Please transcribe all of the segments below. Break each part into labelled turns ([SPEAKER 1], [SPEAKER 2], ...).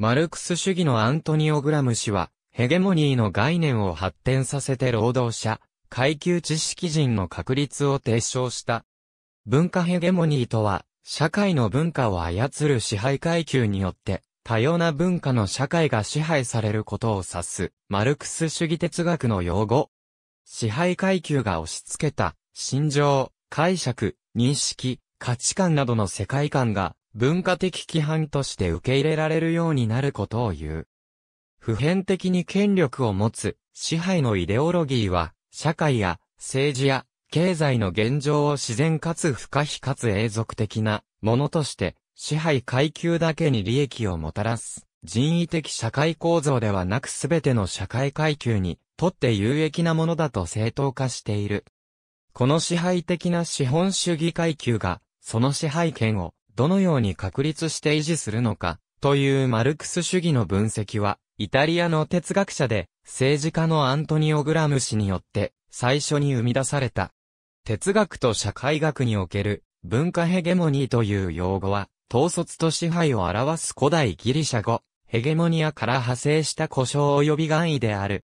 [SPEAKER 1] マルクス主義のアントニオ・グラム氏は、ヘゲモニーの概念を発展させて労働者、階級知識人の確立を提唱した。文化ヘゲモニーとは、社会の文化を操る支配階級によって、多様な文化の社会が支配されることを指す、マルクス主義哲学の用語。支配階級が押し付けた、心情、解釈、認識、価値観などの世界観が、文化的規範として受け入れられるようになることを言う。普遍的に権力を持つ支配のイデオロギーは、社会や政治や経済の現状を自然かつ不可避かつ永続的なものとして、支配階級だけに利益をもたらす。人為的社会構造ではなくすべての社会階級にとって有益なものだと正当化している。この支配的な資本主義階級が、その支配権をどのように確立して維持するのか、というマルクス主義の分析は、イタリアの哲学者で、政治家のアントニオ・グラム氏によって、最初に生み出された。哲学と社会学における、文化ヘゲモニーという用語は、統率と支配を表す古代ギリシャ語、ヘゲモニアから派生した故障及び願意である。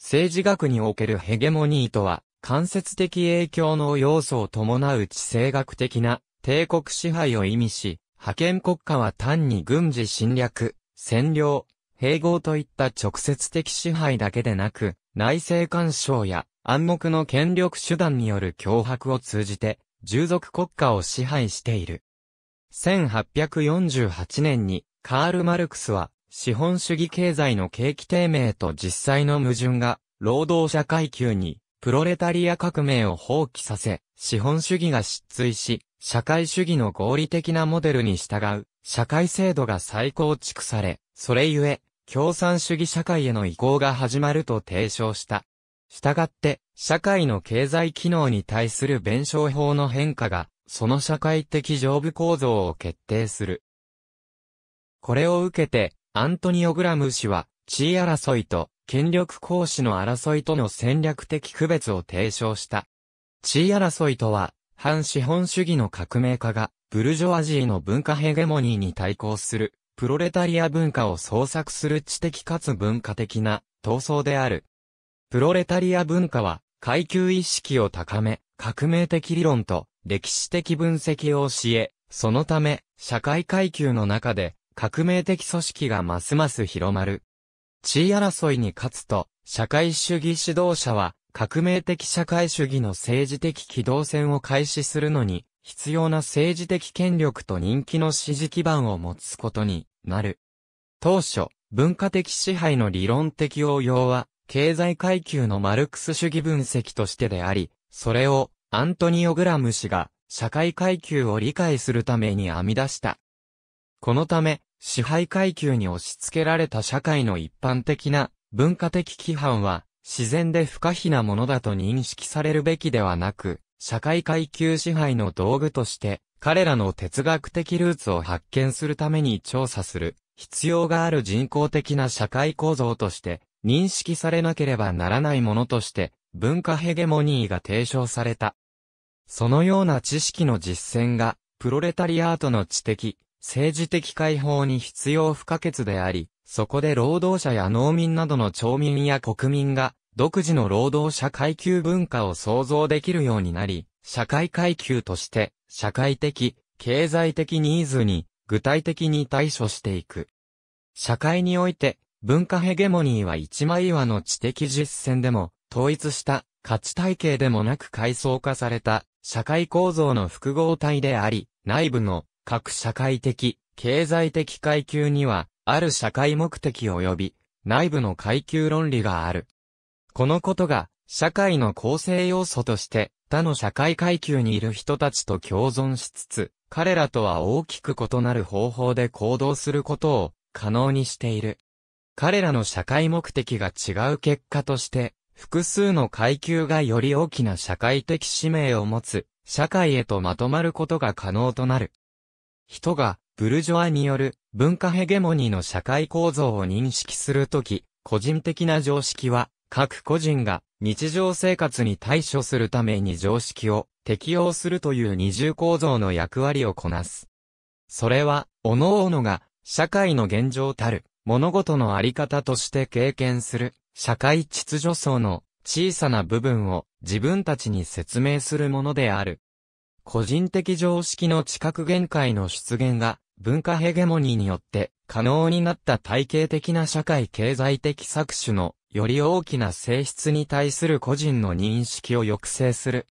[SPEAKER 1] 政治学におけるヘゲモニーとは、間接的影響の要素を伴う地政学的な帝国支配を意味し、覇権国家は単に軍事侵略、占領、併合といった直接的支配だけでなく、内政干渉や暗黙の権力手段による脅迫を通じて、従属国家を支配している。1848年に、カール・マルクスは、資本主義経済の景気低迷と実際の矛盾が、労働者階級にプロレタリア革命を放棄させ、資本主義が失墜し、社会主義の合理的なモデルに従う、社会制度が再構築され、それゆえ、共産主義社会への移行が始まると提唱した。したがって、社会の経済機能に対する弁証法の変化が、その社会的上部構造を決定する。これを受けて、アントニオ・グラム氏は、地位争いと権力行使の争いとの戦略的区別を提唱した。地位争いとは、反資本主義の革命家が、ブルジョアジーの文化ヘゲモニーに対抗する、プロレタリア文化を創作する知的かつ文化的な闘争である。プロレタリア文化は、階級意識を高め、革命的理論と歴史的分析を教え、そのため、社会階級の中で、革命的組織がますます広まる。地位争いに勝つと、社会主義指導者は、革命的社会主義の政治的機動戦を開始するのに、必要な政治的権力と人気の支持基盤を持つことになる。当初、文化的支配の理論的応用は、経済階級のマルクス主義分析としてであり、それをアントニオ・グラム氏が社会階級を理解するために編み出した。このため、支配階級に押し付けられた社会の一般的な文化的規範は自然で不可避なものだと認識されるべきではなく、社会階級支配の道具として彼らの哲学的ルーツを発見するために調査する必要がある人工的な社会構造として認識されなければならないものとして文化ヘゲモニーが提唱された。そのような知識の実践がプロレタリアートの知的、政治的解放に必要不可欠であり、そこで労働者や農民などの町民や国民が、独自の労働者階級文化を創造できるようになり、社会階級として、社会的、経済的ニーズに、具体的に対処していく。社会において、文化ヘゲモニーは一枚岩の知的実践でも、統一した価値体系でもなく階層化された社会構造の複合体であり、内部の各社会的、経済的階級には、ある社会目的及び、内部の階級論理がある。このことが、社会の構成要素として、他の社会階級にいる人たちと共存しつつ、彼らとは大きく異なる方法で行動することを可能にしている。彼らの社会目的が違う結果として、複数の階級がより大きな社会的使命を持つ、社会へとまとまることが可能となる。人が、ブルジョアによる文化ヘゲモニーの社会構造を認識するとき、個人的な常識は、各個人が日常生活に対処するために常識を適用するという二重構造の役割をこなす。それは、各々が社会の現状たる物事のあり方として経験する社会秩序層の小さな部分を自分たちに説明するものである。個人的常識の知覚限界の出現が、文化ヘゲモニーによって可能になった体系的な社会経済的搾取のより大きな性質に対する個人の認識を抑制する。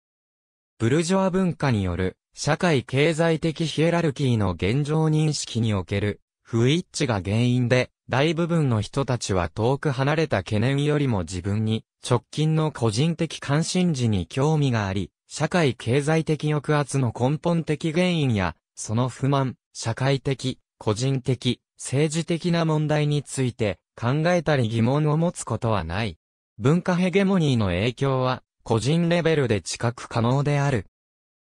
[SPEAKER 1] ブルジョア文化による社会経済的ヒエラルキーの現状認識における不一致が原因で大部分の人たちは遠く離れた懸念よりも自分に直近の個人的関心事に興味があり、社会経済的抑圧の根本的原因や、その不満、社会的、個人的、政治的な問題について考えたり疑問を持つことはない。文化ヘゲモニーの影響は個人レベルで知覚可能である。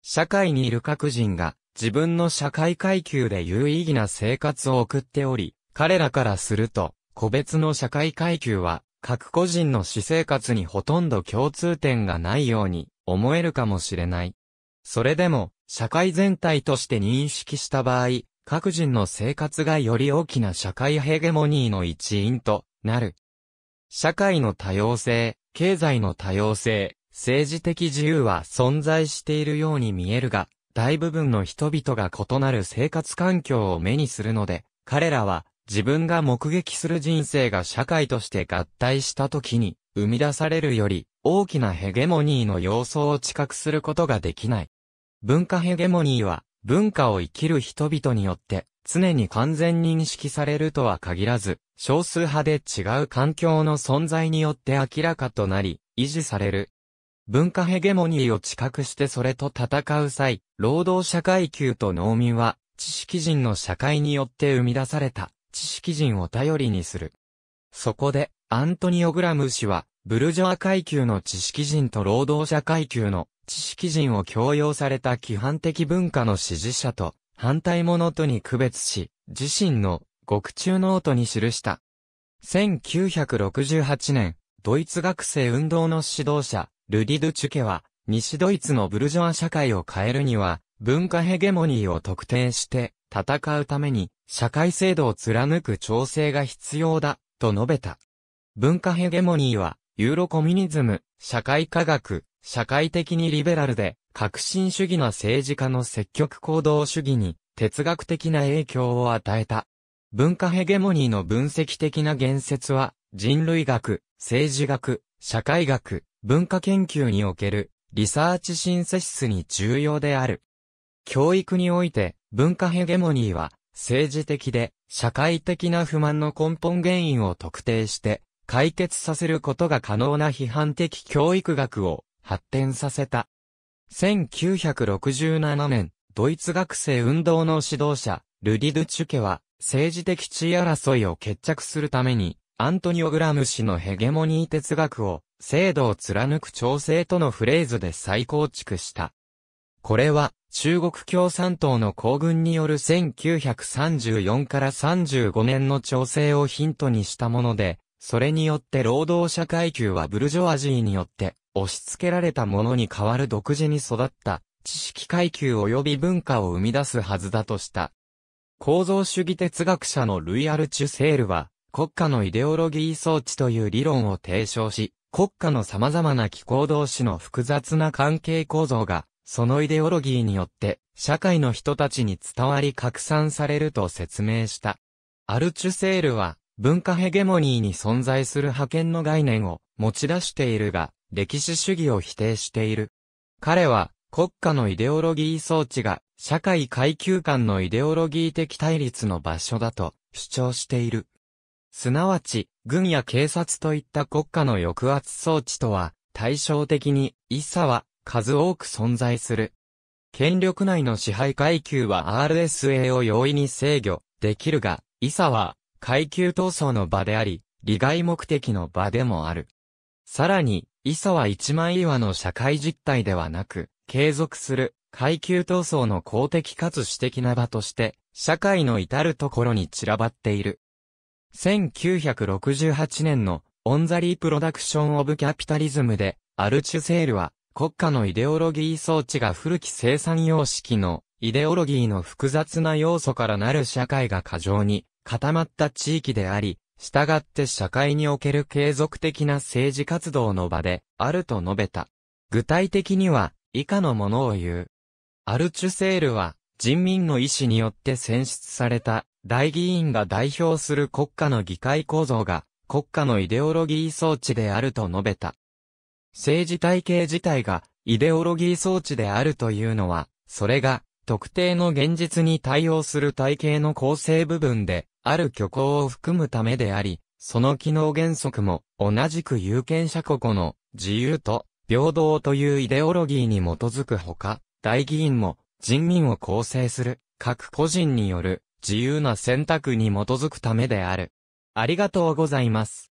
[SPEAKER 1] 社会にいる各人が自分の社会階級で有意義な生活を送っており、彼らからすると個別の社会階級は各個人の私生活にほとんど共通点がないように思えるかもしれない。それでも、社会全体として認識した場合、各人の生活がより大きな社会ヘゲモニーの一員となる。社会の多様性、経済の多様性、政治的自由は存在しているように見えるが、大部分の人々が異なる生活環境を目にするので、彼らは自分が目撃する人生が社会として合体した時に生み出されるより大きなヘゲモニーの様相を知覚することができない。文化ヘゲモニーは、文化を生きる人々によって、常に完全認識されるとは限らず、少数派で違う環境の存在によって明らかとなり、維持される。文化ヘゲモニーを知覚してそれと戦う際、労働者階級と農民は、知識人の社会によって生み出された、知識人を頼りにする。そこで、アントニオ・グラム氏は、ブルジョア階級の知識人と労働者階級の知識人を強要された規範的文化の支持者と反対者とに区別し、自身の獄中ノートに記した。1968年、ドイツ学生運動の指導者、ルディ・ドゥ・チュケは、西ドイツのブルジョア社会を変えるには、文化ヘゲモニーを特定して戦うために、社会制度を貫く調整が必要だ、と述べた。文化ヘゲモニーは、ユーロコミュニズム、社会科学、社会的にリベラルで、革新主義な政治家の積極行動主義に、哲学的な影響を与えた。文化ヘゲモニーの分析的な言説は、人類学、政治学、社会学、文化研究における、リサーチシンセシスに重要である。教育において、文化ヘゲモニーは、政治的で、社会的な不満の根本原因を特定して、解決させることが可能な批判的教育学を発展させた。1967年、ドイツ学生運動の指導者、ルディ・ドゥチュケは、政治的地位争いを決着するために、アントニオ・グラム氏のヘゲモニー哲学を、制度を貫く調整とのフレーズで再構築した。これは、中国共産党の行軍による1934から35年の調整をヒントにしたもので、それによって労働者階級はブルジョアジーによって押し付けられたものに代わる独自に育った知識階級及び文化を生み出すはずだとした。構造主義哲学者のルイ・アルチュ・セールは国家のイデオロギー装置という理論を提唱し、国家の様々な機構同士の複雑な関係構造が、そのイデオロギーによって社会の人たちに伝わり拡散されると説明した。アルチュセールは文化ヘゲモニーに存在する覇権の概念を持ち出しているが、歴史主義を否定している。彼は、国家のイデオロギー装置が、社会階級間のイデオロギー的対立の場所だと主張している。すなわち、軍や警察といった国家の抑圧装置とは、対照的に、一差は数多く存在する。権力内の支配階級は RSA を容易に制御できるが、イサは階級闘争の場であり、利害目的の場でもある。さらに、磯は一枚岩の社会実態ではなく、継続する階級闘争の公的かつ私的な場として、社会の至るところに散らばっている。1968年のオンザリープロダクションオブキャピタリズムで、アルチュセールは国家のイデオロギー装置が古き生産様式のイデオロギーの複雑な要素からなる社会が過剰に固まった地域であり、従って社会における継続的な政治活動の場であると述べた。具体的には、以下のものを言う。アルチュセールは、人民の意思によって選出された、大議員が代表する国家の議会構造が、国家のイデオロギー装置であると述べた。政治体系自体が、イデオロギー装置であるというのは、それが、特定の現実に対応する体系の構成部分で、ある虚構を含むためであり、その機能原則も、同じく有権者個々の自由と平等というイデオロギーに基づくほか、大議員も人民を構成する各個人による自由な選択に基づくためである。ありがとうございます。